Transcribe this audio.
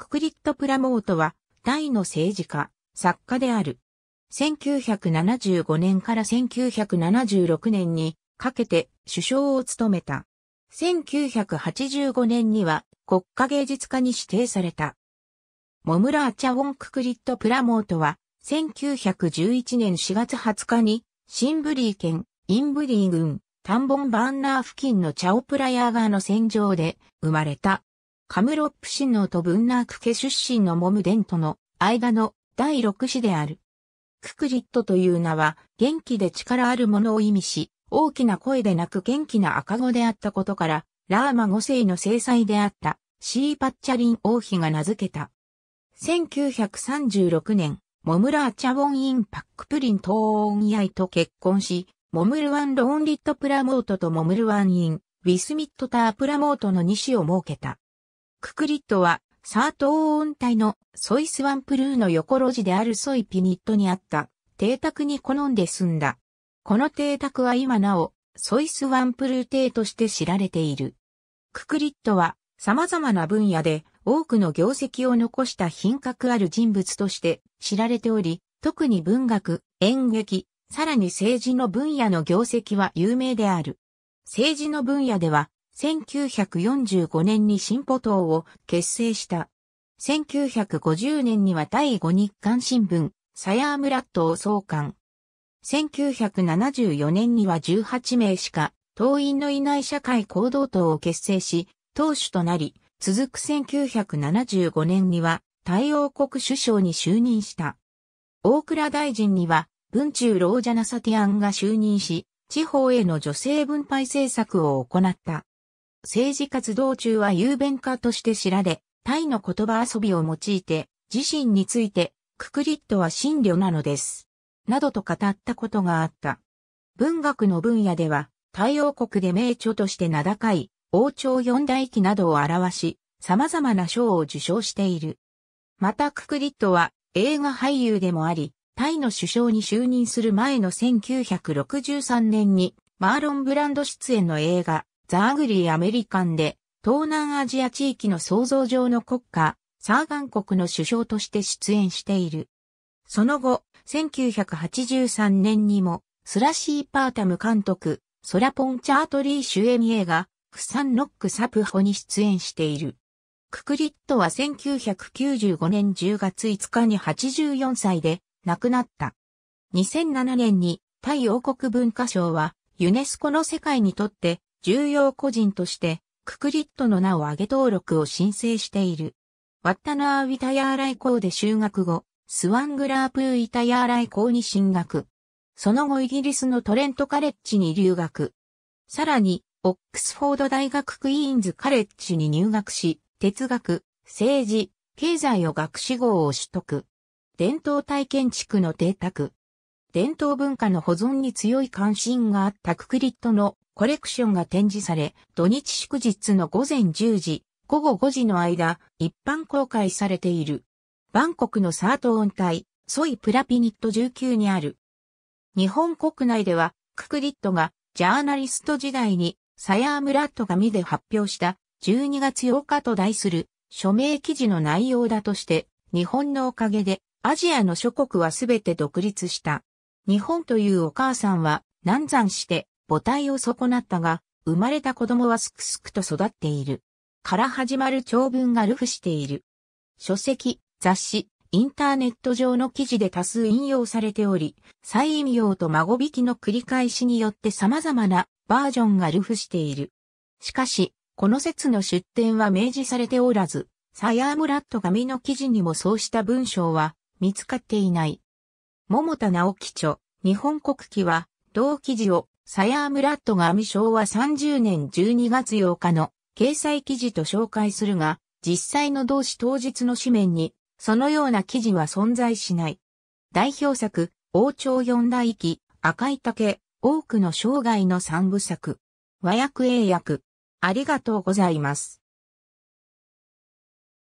ククリット・プラモートは、タイの政治家、作家である。1975年から1976年にかけて首相を務めた。1985年には国家芸術家に指定された。モムラーチャ・ウォン・ククリット・プラモートは、1911年4月20日に、シンブリー県、インブリー郡、タンボンバーンナー付近のチャオプラヤー川の戦場で生まれた。カムロップ親王とブンナーク家出身のモムデンとの間の第6子である。ククリットという名は元気で力あるものを意味し、大きな声でなく元気な赤子であったことから、ラーマ5世の制裁であったシーパッチャリン王妃が名付けた。1936年、モムラーチャウォンインパックプリントーンヤイと結婚し、モムルワンローンリットプラモートとモムルワンイン、ウィスミットタープラモートの2子を設けた。ククリットは、サート音帯のソイスワンプルーの横路地であるソイピニットにあった邸宅に好んで住んだ。この邸宅は今なおソイスワンプルー邸として知られている。ククリットは様々な分野で多くの業績を残した品格ある人物として知られており、特に文学、演劇、さらに政治の分野の業績は有名である。政治の分野では1945年に進歩党を結成した。1950年には第5日刊新聞、サヤームラットを創刊。1974年には18名しか党員のいない社会行動党を結成し、党首となり、続く1975年には太陽国首相に就任した。大倉大臣には文中ロージャナサティアンが就任し、地方への女性分配政策を行った。政治活動中は雄弁家として知られ、タイの言葉遊びを用いて、自身について、ククリットは真理なのです。などと語ったことがあった。文学の分野では、太王国で名著として名高い、王朝四大記などを表し、様々な賞を受賞している。またククリットは映画俳優でもあり、タイの首相に就任する前の1963年にマーロン・ブランド出演の映画、ザーグリーアメリカンで、東南アジア地域の創造上の国家、サーガン国の首相として出演している。その後、1983年にも、スラシー・パータム監督、ソラ・ポンチャートリー主演映画、クサン・ノック・サプホに出演している。ククリットは1995年10月5日に84歳で亡くなった。2007年にタイ王国文化省はユネスコの世界にとって重要個人として、ククリットの名を挙げ登録を申請している。ワッタナー・ウィタヤーライ校で修学後、スワングラープー・イタヤーライ校に進学。その後イギリスのトレントカレッジに留学。さらに、オックスフォード大学クイーンズカレッジに入学し、哲学、政治、経済を学士号を取得。伝統体験地区の邸宅。伝統文化の保存に強い関心があったククリットのコレクションが展示され、土日祝日の午前10時、午後5時の間、一般公開されている。バンコクのサートーン隊、ソイプラピニット19にある。日本国内では、ククリットが、ジャーナリスト時代に、サヤームラットが見で発表した、12月8日と題する、署名記事の内容だとして、日本のおかげで、アジアの諸国はすべて独立した。日本というお母さんは、難産して、母体を損なったが、生まれた子供はすくすくと育っている。から始まる長文が流布している。書籍、雑誌、インターネット上の記事で多数引用されており、再引用と孫引きの繰り返しによって様々なバージョンが流布している。しかし、この説の出典は明示されておらず、サヤームラット紙の記事にもそうした文章は見つかっていない。桃田直樹著、日本国旗は、同記事をサヤームラットが未昭和30年12月8日の掲載記事と紹介するが、実際の同志当日の紙面に、そのような記事は存在しない。代表作、王朝四大記、赤い竹、多くの生涯の三部作。和訳英訳。ありがとうございます。